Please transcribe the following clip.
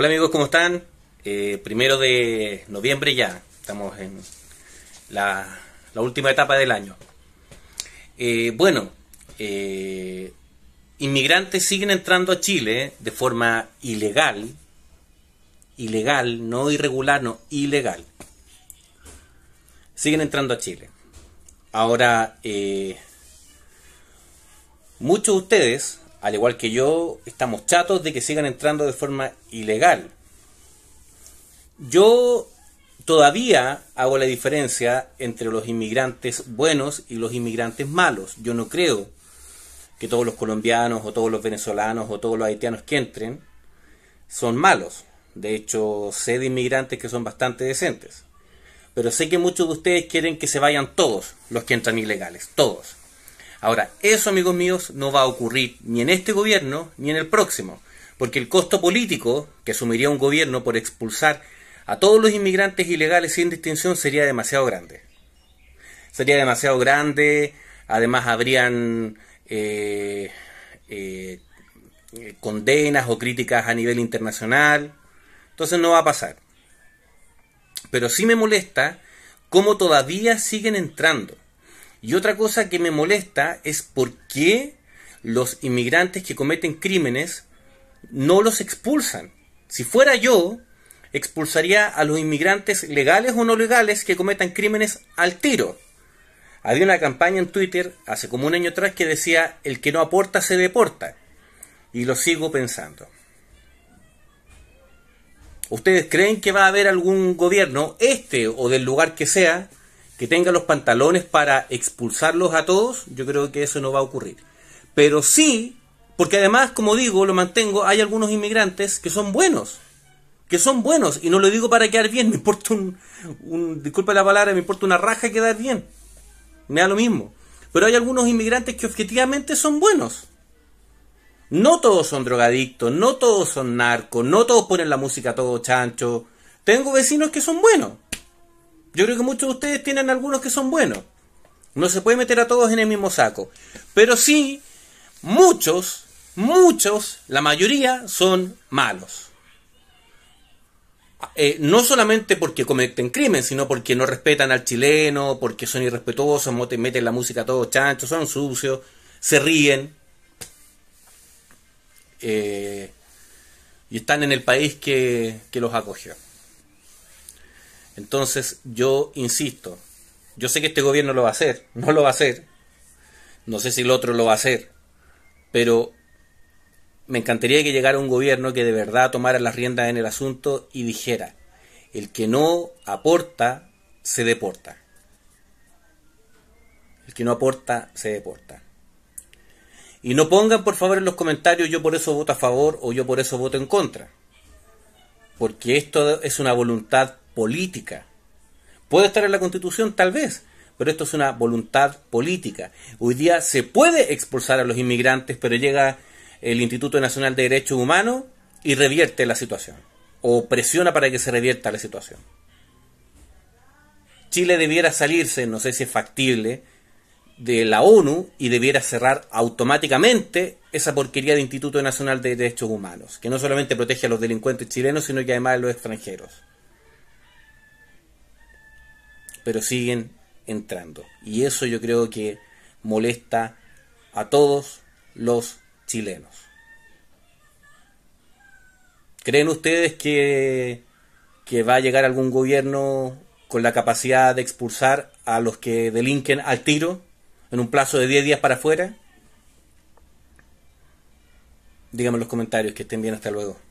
Hola amigos, ¿cómo están? Eh, primero de noviembre ya, estamos en la, última etapa del año. Eh, bueno, eh, inmigrantes siguen entrando a Chile de forma ilegal, ilegal, no irregular, no, ilegal. Siguen entrando a Chile. Ahora, muchos de ustedes al igual que yo, estamos chatos de que sigan entrando de forma ilegal. Yo todavía hago la diferencia entre los inmigrantes buenos y los inmigrantes malos. Yo no creo que todos los colombianos o todos los venezolanos o todos los haitianos que entren son malos. De hecho, sé de inmigrantes que son bastante decentes. Pero sé que muchos de ustedes quieren que se vayan todos los que entran ilegales, todos. Ahora, eso, amigos míos, no va a ocurrir ni en este gobierno ni en el próximo, porque el costo político que asumiría un gobierno por expulsar a todos los inmigrantes ilegales sin distinción sería demasiado grande. Sería demasiado grande, además habrían eh, eh, condenas o críticas a nivel internacional, entonces no va a pasar. Pero sí me molesta cómo todavía siguen entrando. Y otra cosa que me molesta es por qué los inmigrantes que cometen crímenes no los expulsan. Si fuera yo, expulsaría a los inmigrantes legales o no legales que cometan crímenes al tiro. Había una campaña en Twitter hace como un año atrás que decía el que no aporta se deporta. Y lo sigo pensando. ¿Ustedes creen que va a haber algún gobierno, este o del lugar que sea, que tenga los pantalones para expulsarlos a todos, yo creo que eso no va a ocurrir. Pero sí, porque además, como digo, lo mantengo, hay algunos inmigrantes que son buenos, que son buenos, y no lo digo para quedar bien, me importa un, disculpe la palabra, me importa una raja quedar bien, me da lo mismo. Pero hay algunos inmigrantes que objetivamente son buenos. No todos son drogadictos, no todos son narcos, no todos ponen la música todo chancho. Tengo vecinos que son buenos yo creo que muchos de ustedes tienen algunos que son buenos. No se puede meter a todos en el mismo saco. Pero sí, muchos, muchos, la mayoría son malos. Eh, no solamente porque cometen crimen, sino porque no respetan al chileno, porque son irrespetuosos, meten la música a todos chanchos, son sucios, se ríen. Eh, y están en el país que, que los acogió. Entonces, yo insisto, yo sé que este gobierno lo va a hacer, no lo va a hacer, no sé si el otro lo va a hacer, pero me encantaría que llegara un gobierno que de verdad tomara las riendas en el asunto y dijera, el que no aporta, se deporta. El que no aporta, se deporta. Y no pongan por favor en los comentarios yo por eso voto a favor o yo por eso voto en contra. Porque esto es una voluntad política. Puede estar en la Constitución, tal vez, pero esto es una voluntad política. Hoy día se puede expulsar a los inmigrantes, pero llega el Instituto Nacional de Derechos Humanos y revierte la situación, o presiona para que se revierta la situación. Chile debiera salirse, no sé si es factible, de la ONU y debiera cerrar automáticamente esa porquería de Instituto Nacional de Derechos Humanos, que no solamente protege a los delincuentes chilenos, sino que además a los extranjeros pero siguen entrando. Y eso yo creo que molesta a todos los chilenos. ¿Creen ustedes que, va a llegar algún gobierno con la capacidad de expulsar a los que delinquen al tiro en un plazo de 10 días para afuera? Díganme en los comentarios, que estén bien, hasta luego.